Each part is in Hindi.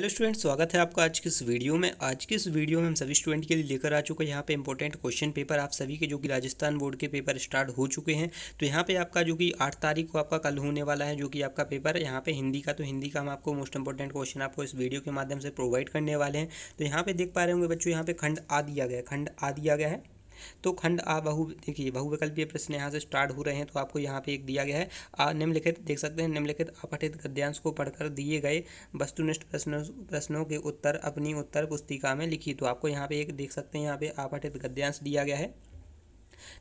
हेलो स्टूडेंट स्वागत है आपका आज की इस वीडियो में आज की इस वीडियो में हम सभी स्टूडेंट के लिए लेकर आ चुके हैं यहाँ पे इंपॉर्टेंट क्वेश्चन पेपर आप सभी के जो कि राजस्थान बोर्ड के पेपर स्टार्ट हो चुके हैं तो यहाँ पे आपका जो कि आठ तारीख को आपका कल होने वाला है जो कि आपका पेपर यहाँ पे हिंदी का तो हिंदी का हम आपको मोस्ट इंपॉर्टेंट क्वेश्चन आपको इस वीडियो के माध्यम से प्रोवाइड करने वाले हैं तो यहाँ पर देख पा रहे होंगे बच्चों यहाँ पे खंड आ दिया गया खंड आ दिया गया है तो खंड आ बहु देखिए बहुविकल्पीय प्रश्न यहाँ से स्टार्ट हो रहे हैं तो आपको यहाँ पे एक दिया गया है निम्नलिखित देख सकते हैं निम्नलिखित अपठित गद्यांश को पढ़कर दिए गए वस्तुनिष्ठ प्रश्नों प्रश्नों के उत्तर अपनी उत्तर पुस्तिका में लिखी तो आपको यहाँ पे एक देख सकते हैं यहाँ पे अपठित गद्यांश दिया गया है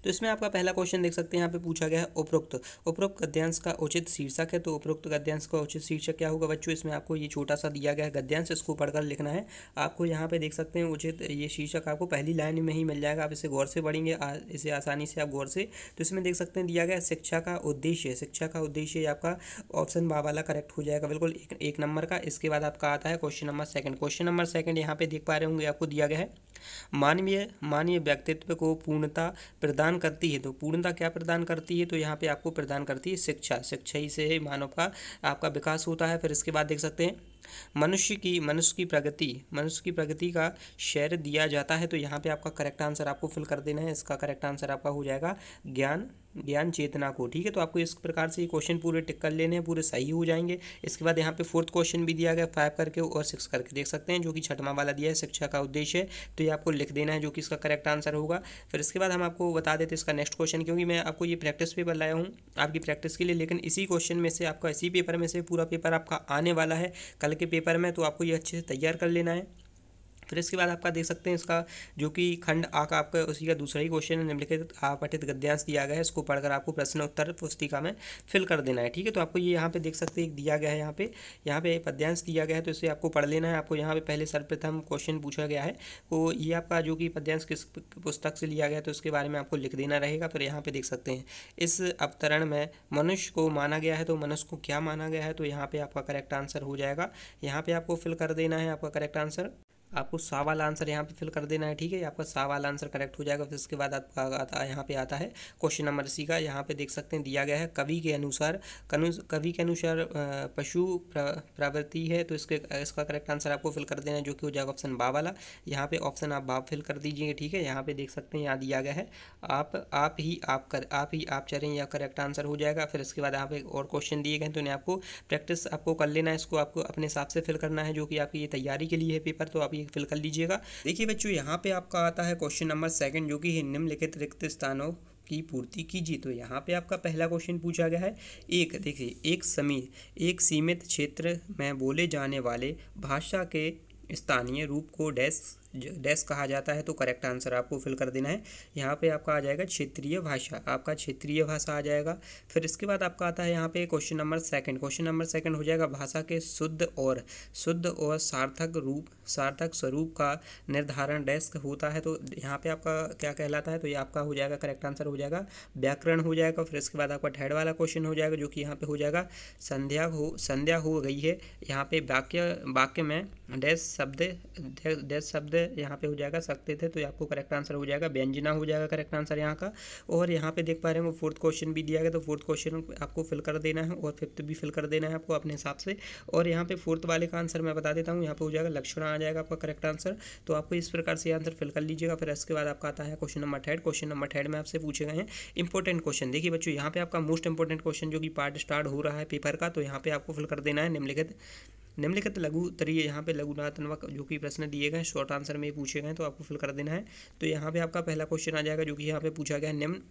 तो इसमें आपका पहला क्वेश्चन देख सकते हैं यहाँ पे पूछा गया है उपरोक्त उपरोक्त गद्यांश का उचित शीर्षक है तो उपरोक्त गद्यांश का उचित शीर्षक क्या होगा बच्चों इसमें आपको ये छोटा सा दिया गया है गद्यांश इसको पढ़कर लिखना है आपको यहाँ पे देख सकते हैं उचित ये शीर्षक आपको पहली लाइन में ही मिल जाएगा आप इसे गौर से पढ़ेंगे इसे आसानी से आप गौर से तो इसमें देख सकते हैं दिया गया शिक्षा का उद्देश्य शिक्षा का उद्देश्य आपका ऑप्शन बा वाला करेक्ट हो जाएगा बिल्कुल एक, नंबर का इसके बाद आपका आता है question number second question number second यहाँ पे देख पा रहे होंगे आपको दिया गया है मानवीय मानवीय व्यक्तित्व को पूर्णता प्रदान करती है तो पूर्णता क्या प्रदान करती है तो यहाँ पे आपको प्रदान करती है शिक्षा शिक्षा ही से मानव का आपका विकास होता है फिर इसके बाद देख सकते हैं मनुष्य की मनुष्य की प्रगति मनुष्य की प्रगति का शेयर दिया जाता है तो यहाँ पे आपका करेक्ट आंसर आपको फिल कर देना है इसका करेक्ट आंसर आपका हो जाएगा ज्ञान ज्ञान चेतना को ठीक है तो आपको इस प्रकार से ये क्वेश्चन पूरे टिक कर लेने हैं पूरे सही हो जाएंगे इसके बाद यहाँ पे फोर्थ क्वेश्चन भी दिया गया फाइव करके और सिक्स करके देख सकते हैं जो कि छठवा वाला दिया है शिक्षा का उद्देश्य है तो ये आपको लिख देना है जो कि इसका करेक्ट आंसर होगा फिर इसके बाद हम आपको बता देते इसका नेक्स्ट क्वेश्चन क्योंकि मैं आपको ये प्रैक्टिस पेपर लाया हूँ आपकी प्रैक्टिस के लिए लेकिन इसी क्वेश्चन में से आपका इसी पेपर में से पूरा पेपर आपका आने वाला है कल के पेपर में तो आपको ये अच्छे से तैयार कर लेना है फिर इसके बाद आपका देख सकते हैं इसका जो कि खंड आ का आपका उसी का दूसरा ही क्वेश्चन है निम्नलिखित आपठित गद्यांश दिया गया है इसको पढ़कर आपको प्रश्न उत्तर पुस्तिका में फिल कर देना है ठीक है तो आपको ये यहाँ पे देख सकते हैं दिया गया है यहाँ पे यहाँ पे पद्यांश दिया गया है तो इसे आपको पढ़ लेना है आपको यहाँ पर पहले सर्वप्रथम क्वेश्चन पूछा गया है तो ये आपका जो कि पद्यांश किस पुस्तक से लिया गया तो उसके बारे में आपको लिख देना रहेगा फिर यहाँ पर देख सकते हैं इस अवतरण में मनुष्य को माना गया है तो मनुष्य को क्या माना गया है तो यहाँ पर आपका करेक्ट आंसर हो जाएगा यहाँ पर आपको फिल कर देना है आपका करेक्ट आंसर आपको सा वाला आंसर यहाँ पे फिल कर देना है ठीक है आपका सा वाला आंसर करेक्ट हो जाएगा फिर इसके बाद आपका आता है यहाँ पे आता है क्वेश्चन नंबर सी का यहाँ पे देख सकते हैं दिया गया है कवि के अनुसार कवि के अनुसार पशु प्रवृत्ति है तो इसके इसका करेक्ट आंसर आपको फिल कर देना है जो कि हो जाएगा ऑप्शन बा वाला यहाँ पे ऑप्शन आप बा फिल कर दीजिए ठीक है यहाँ पे देख सकते हैं यहाँ दिया गया है आप आप ही आप कर आप ही आप चलें यह करेक्ट आंसर हो जाएगा फिर इसके बाद यहाँ पे और क्वेश्चन दिए गए तो उन्हें आपको प्रैक्टिस आपको कर लेना है इसको आपको अपने हिसाब से फिल करना है जो कि आपकी ये तैयारी के लिए है पेपर तो आप ये फिल कर लीजिएगा देखिए बच्चों यहाँ पे आपका आता है क्वेश्चन नंबर सेकंड जो कि है निम्नलिखित रिक्त स्थानों की पूर्ति कीजिए तो यहाँ पे आपका पहला क्वेश्चन पूछा गया है एक देखिए एक समी एक सीमित क्षेत्र में बोले जाने वाले भाषा के स्थानीय रूप को डैश डैश कहा जाता है तो करेक्ट आंसर आपको फिल कर देना है यहाँ पे आपका आ जाएगा क्षेत्रीय भाषा आपका क्षेत्रीय भाषा आ जाएगा फिर इसके बाद आपका आता है यहाँ पे question number second question number second हो जाएगा भाषा के शुद्ध और शुद्ध और सार्थक रूप सार्थक स्वरूप का निर्धारण डैश होता है तो यहाँ पे आपका क्या कहलाता है तो ये आपका हो जाएगा करेक्ट आंसर हो जाएगा व्याकरण हो जाएगा फिर इसके बाद आपका ठेड वाला क्वेश्चन हो जाएगा जो कि यहाँ पे हो जाएगा संध्या हो संध्या हो गई है यहाँ पे वाक्य वाक्य में डैश शब्द डैश शब्द यहाँ पे हो जाएगा सकते थे तो आपको करेक्ट आंसर हो जाएगा व्यंजना हो जाएगा करेक्ट आंसर यहाँ का और यहाँ पे देख पा रहे हैं वो फोर्थ क्वेश्चन भी दिया गया तो फोर्थ क्वेश्चन आपको फिल कर देना है और फिफ्थ भी फिल कर देना है आपको अपने हिसाब से और यहाँ पे फोर्थ वाले का आंसर मैं बता देता हूँ यहाँ पे हो जाएगा लक्षण आ जाएगा आपका करेक्ट आंसर तो आपको इस प्रकार से आंसर फिल कर लीजिएगा फिर इसके बाद आपका आता है question number third question number third में आपसे पूछे गए हैं इंपॉर्टेंट क्वेश्चन देखिए बच्चों यहाँ पे आपका मोस्ट इंपॉर्टेंट क्वेश्चन जो कि पार्ट स्टार्ट हो रहा है पेपर का तो यहाँ पे आपको फिल कर देना है निम्नलिखित निम्नलिखित लघु उत्तरीय यहाँ पे लघुनात्मक जो कि प्रश्न दिए गए शॉर्ट आंसर में पूछे गए तो आपको फिल कर देना है तो यहाँ पे आपका पहला क्वेश्चन आ जाएगा जो कि यहाँ पे पूछा गया निम्न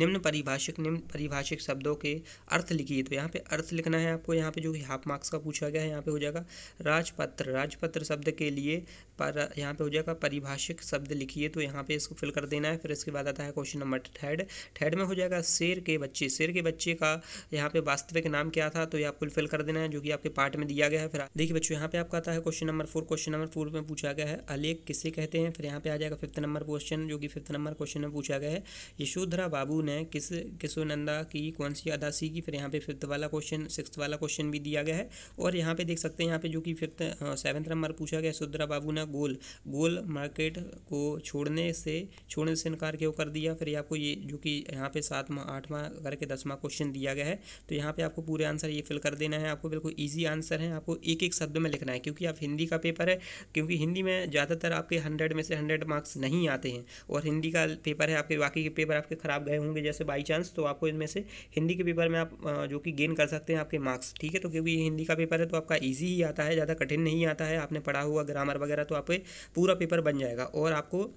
निम्न परिभाषिक निम्न परिभाषिक शब्दों के अर्थ लिखिए तो यहाँ पे अर्थ लिखना है आपको यहाँ पे जो हाफ मार्क्स का पूछा गया है यहाँ पे हो जाएगा राजपत्र राजपत्र शब्द के लिए पर यहाँ पे हो जाएगा परिभाषिक शब्द लिखिए तो यहाँ पे इसको फिल कर देना है फिर इसके बाद आता है क्वेश्चन नंबर थर्ड थर्ड में हो जाएगा शेर के बच्चे शेर के बच्चे का यहाँ पे वास्तविक नाम क्या था तो ये आपको फिल कर देना है जो कि आपके पार्ट में दिया गया है फिर देखिए बच्चों यहाँ पे आपका आता है question number four question number four में पूछा गया है अलेख किसे कहते हैं फिर यहाँ पे आ जाएगा फिफ्थ नंबर क्वेश्चन जो कि फिफ्थ नंबर क्वेश्चन में पूछा गया है यशोधरा बाबू ने किस किशोनंदा की कौन सी अदासी की फिर यहाँ पे फिफ्थ वाला क्वेश्चन सिक्स वाला क्वेश्चन भी दिया गया है और यहाँ पे देख सकते हैं यहाँ पे जो कि फिफ्थ सेवन्थ नंबर पूछा गया सुद्रा बाबू ने गोल गोल मार्केट को छोड़ने से छोड़ने से इनकार क्यों कर दिया फिर आपको ये जो कि यहाँ पे सातवां आठवां करके दसवां क्वेश्चन दिया गया है तो यहाँ पर आपको पूरे आंसर ये फिल कर देना है आपको बिल्कुल ईजी आंसर है आपको एक एक शब्द में लिखना है क्योंकि आप हिंदी का पेपर है क्योंकि हिंदी में ज़्यादातर आपके हंड्रेड में से हंड्रेड मार्क्स नहीं आते हैं और हिंदी का पेपर है आपके बाकी के पेपर आपके खराब गए होंगे जैसे बाई चांस तो आपको इनमें से हिंदी के पेपर में आप जो कि गेन कर सकते हैं आपके मार्क्स ठीक है तो क्योंकि हिंदी का पेपर है तो आपका ईजी ही आता है ज़्यादा कठिन नहीं आता है आपने पढ़ा हुआ ग्रामर वगैरह तो आपके पूरा पेपर बन जाएगा और आपको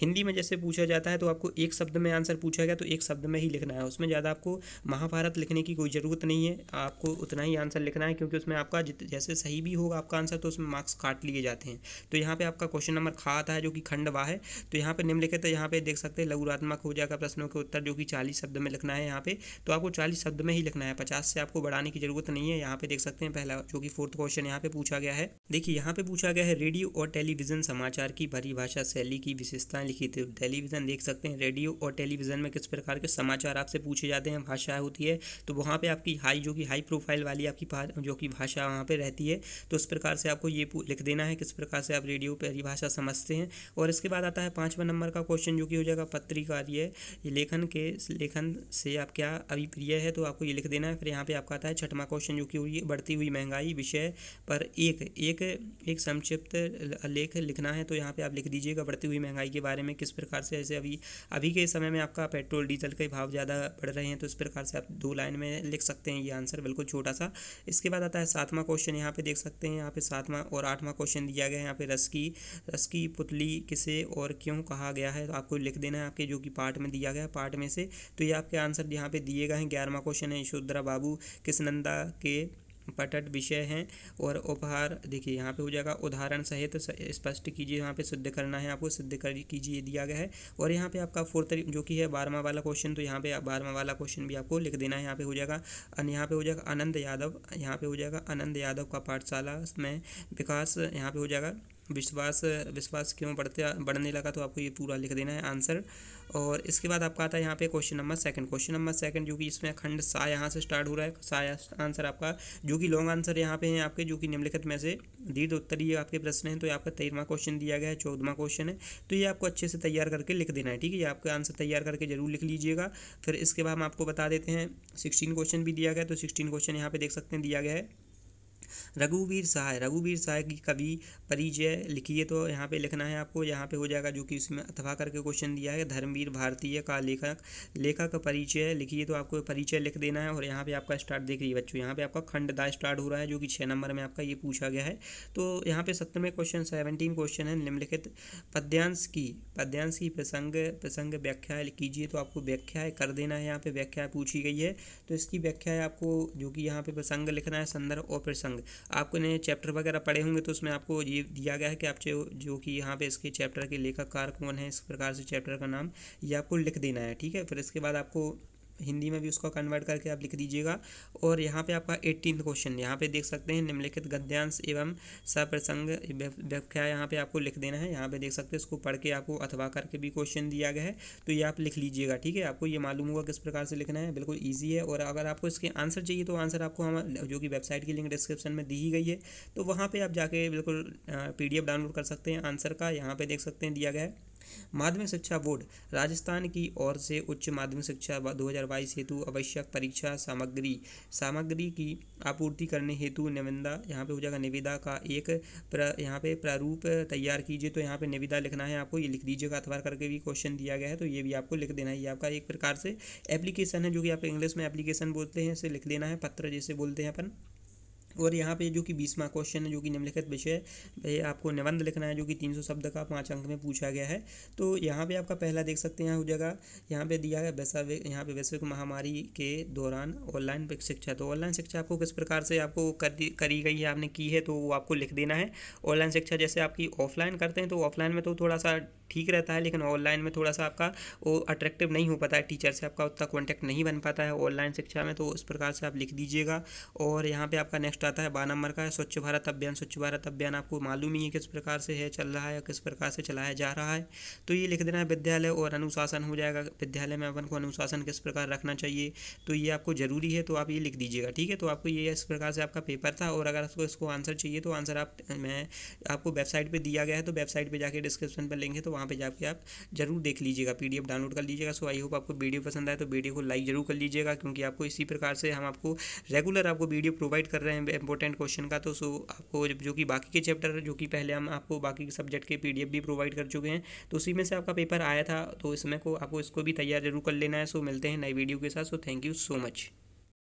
हिंदी में जैसे पूछा जाता है तो आपको एक शब्द में आंसर पूछा गया तो एक शब्द में ही लिखना है उसमें ज़्यादा आपको महाभारत लिखने की कोई ज़रूरत नहीं है आपको उतना ही आंसर लिखना है क्योंकि उसमें आपका जैसे सही भी होगा आपका आंसर तो उसमें मार्क्स काट लिए जाते हैं तो यहाँ पर आपका क्वेश्चन नंबर खा आता है जो कि खंड वाह है तो यहाँ पर निम्नलिखित है यहाँ पर देख सकते हैं लघुरात्मक हो जाएगा प्रश्नों के उत्तर जो कि चालीस शब्द में लिखना है यहाँ पर तो आपको चालीस शब्द में ही लिखना है पचास से आपको बढ़ाने की ज़रूरत नहीं है यहाँ पर देख सकते हैं पहला जो कि फोर्थ क्वेश्चन यहाँ पर पूछा गया है देखिए यहाँ पर पूछा गया है रेडियो और टेलीविजन समाचार की परिभाषा शैली की विशेष पाकिस्तान लिखी थी टेलीविज़न देख सकते हैं रेडियो और टेलीविज़न में किस प्रकार के समाचार आपसे पूछे जाते हैं भाषा होती है तो वहाँ पर आपकी हाई जो कि हाई प्रोफाइल वाली आपकी जो कि भाषा वहाँ पर रहती है तो उस प्रकार से आपको ये लिख देना है किस प्रकार से आप रेडियो पर भाषा समझते हैं और इसके बाद आता है पाँचवा नंबर का क्वेश्चन जो कि हो जाएगा पत्रिकार्य लेखन के लेखन से आप क्या अभिप्रिय है तो आपको ये लिख देना है फिर यहाँ पे आपका आता है छठवा क्वेश्चन जो कि हुई बढ़ती हुई महंगाई विषय पर एक एक एक संक्षिप्त लेख लिखना है तो यहाँ पे आप लिख दीजिएगा बढ़ती हुई महंगाई के बारे में किस प्रकार से जैसे अभी अभी के समय में आपका पेट्रोल डीजल के भाव ज़्यादा बढ़ रहे हैं तो इस प्रकार से आप दो लाइन में लिख सकते हैं ये आंसर बिल्कुल छोटा सा इसके बाद आता है सातवां क्वेश्चन यहाँ पे देख सकते हैं यहाँ पे सातवां और आठवां क्वेश्चन दिया गया है यहाँ पे रस की रस की पुतली किसे और क्यों कहा गया है तो आपको लिख देना है आपके जो कि पार्ट में दिया गया पार्ट में से तो ये आपके आंसर यहाँ पे दिए गए हैं ग्यारहवा क्वेश्चन है यशोधरा बाबू किसनंदा के पठट विषय हैं और उपहार देखिए यहाँ पे हो जाएगा उदाहरण सहित स्पष्ट कीजिए यहाँ पे सिद्ध करना है आपको सिद्ध कर कीजिए दिया गया है और यहाँ पे आपका फोर्थ जो कि है बारहवा वाला क्वेश्चन तो यहाँ पे बारहवा वाला क्वेश्चन भी आपको लिख देना है यहाँ पे हो जाएगा यहाँ पे हो जाएगा आनंद यादव यहाँ पे हो जाएगा आनंद यादव का पाठशाला में विकास यहाँ पे हो जाएगा विश्वास विश्वास क्यों बढ़ते बढ़ने लगा तो आपको ये पूरा लिख देना है आंसर और इसके बाद आपका आता है यहाँ पे question number second question number second जो कि इसमें खंड सा यहाँ से स्टार्ट हो रहा है सा आंसर आपका जो कि लॉन्ग आंसर यहाँ पे है आपके जो कि निम्नलिखित में से दीर्घ उत्तरीय आपके प्रश्न हैं तो ये आपका तेरहवा क्वेश्चन दिया गया है चौदहवा क्वेश्चन है तो ये आपको अच्छे से तैयार करके लिख देना है ठीक है ये आपका आंसर तैयार करके जरूर लिख लीजिएगा फिर इसके बाद हम आपको बता देते हैं सिक्सटीन क्वेश्चन भी दिया गया तो सिक्सटीन क्वेश्चन यहाँ पे देख सकते हैं दिया गया है रघुवीर सहाय रघुवीर सहाय की कवि परिचय लिखिए तो यहाँ पे लिखना है आपको यहाँ पे हो जाएगा जो कि उसमें अथवा करके क्वेश्चन दिया है धर्मवीर भारतीय का लेखक लेखक परिचय लिखिए तो आपको परिचय लिख देना है और यहाँ पे आपका स्टार्ट देख रही है बच्चों यहाँ पे आपका खंड दा स्टार्ट हो रहा है जो कि छः नंबर में आपका ये पूछा गया है तो यहाँ पे सत्र में क्वेश्चन सेवनटीन क्वेश्चन है निम्नलिखित पद्यांश की पद्यांश की प्रसंग प्रसंग व्याख्या कीजिए तो आपको व्याख्या कर देना है यहाँ पे व्याख्या पूछी गई है तो इसकी व्याख्या आपको जो कि यहाँ पे प्रसंग लिखना है संदर्भ और प्रसंग होंगे आपको ने चैप्टर वगैरह पढ़े होंगे तो उसमें आपको ये दिया गया है कि आप जो, जो कि यहाँ पे इसके चैप्टर के लेखककार कौन है इस प्रकार से चैप्टर का नाम ये आपको लिख देना है ठीक है फिर इसके बाद आपको हिंदी में भी उसको कन्वर्ट करके आप लिख दीजिएगा और यहाँ पे आपका एट्टीन क्वेश्चन यहाँ पे देख सकते हैं निम्नलिखित गद्यांश एवं सप्रसंग व्याख्या यहाँ पे आपको लिख देना है यहाँ पे देख सकते हैं इसको पढ़ के आपको अथवा करके भी क्वेश्चन दिया गया है तो ये आप लिख लीजिएगा ठीक है आपको ये मालूम होगा किस प्रकार से लिखना है बिल्कुल ईजी है और अगर आपको इसके आंसर चाहिए तो आंसर आपको हम जो कि वेबसाइट की लिंक डिस्क्रिप्शन में दी ही गई है तो वहाँ पर आप जाके बिल्कुल पी डाउनलोड कर सकते हैं आंसर का यहाँ पर देख सकते हैं दिया गया है माध्यमिक शिक्षा बोर्ड राजस्थान की ओर से उच्च माध्यमिक शिक्षा 2022 हेतु आवश्यक परीक्षा सामग्री सामग्री की आपूर्ति करने हेतु निविदा यहाँ पे हो जाएगा निविदा का एक प्र, यहाँ पे प्रारूप तैयार कीजिए तो यहाँ पे निविदा लिखना है आपको ये लिख दीजिएगा अखबार करके भी क्वेश्चन दिया गया है तो ये भी आपको लिख देना है ये आपका एक प्रकार से एप्लीकेशन है जो कि आप इंग्लिश में एप्लीकेशन बोलते हैं इसे लिख देना है पत्र जैसे बोलते हैं अपन और यहाँ पे जो कि बीसवा क्वेश्चन है जो कि निम्नलिखित विषय है आपको निबंध लिखना है जो कि तीन सौ शब्द का पाँच अंक में पूछा गया है तो यहाँ पे आपका पहला देख सकते हैं हो जगह यहाँ पे दिया है वैसा यहाँ पे वैश्विक महामारी के दौरान ऑनलाइन शिक्षा तो ऑनलाइन शिक्षा आपको किस प्रकार से आपको कर करी गई है आपने की है तो वो आपको लिख देना है ऑनलाइन शिक्षा जैसे आपकी ऑफलाइन करते हैं तो ऑफलाइन में तो थोड़ा सा ठीक रहता है लेकिन ऑनलाइन में थोड़ा सा आपका वो अट्रैक्टिव नहीं हो पाता है टीचर से आपका उतना कॉन्टैक्ट नहीं बन पाता है ऑनलाइन शिक्षा में तो उस प्रकार से आप लिख दीजिएगा और यहाँ पे आपका नेक्स्ट आता है बारह नंबर का स्वच्छ भारत अभियान स्वच्छ भारत अभियान आपको मालूम ही है किस प्रकार से है चल रहा है किस प्रकार से चलाया जा रहा है तो ये लिख देना है विद्यालय और अनुशासन हो जाएगा विद्यालय में अपन को अनुशासन किस प्रकार रखना चाहिए तो ये आपको ज़रूरी है तो आप ये लिख दीजिएगा ठीक है तो आपको ये इस प्रकार से आपका पेपर था और अगर आपको इसको आंसर चाहिए तो आंसर आप मैं आपको वेबसाइट पर दिया गया है तो वेबसाइट पर जाके डिस्क्रिप्शन पर लिंक है तो वहाँ पर जाकर आप जरूर देख लीजिएगा पी डाउनलोड कर लीजिएगा सो आई होप आपको वीडियो पसंद आए तो वीडियो को लाइक जरूर कर लीजिएगा क्योंकि आपको इसी प्रकार से हम आपको रेगुलर आपको वीडियो प्रोवाइड कर रहे हैं इंपॉर्टेंट क्वेश्चन का तो सो आपको जो कि बाकी के चैप्टर जो कि पहले हम आपको बाकी के सब्जेक्ट के पीडीएफ भी प्रोवाइड कर चुके हैं तो उसी में से आपका पेपर आया था तो इसमें को आपको इसको भी तैयार जरूर कर लेना है सो मिलते हैं नई वीडियो के साथ so thank you so much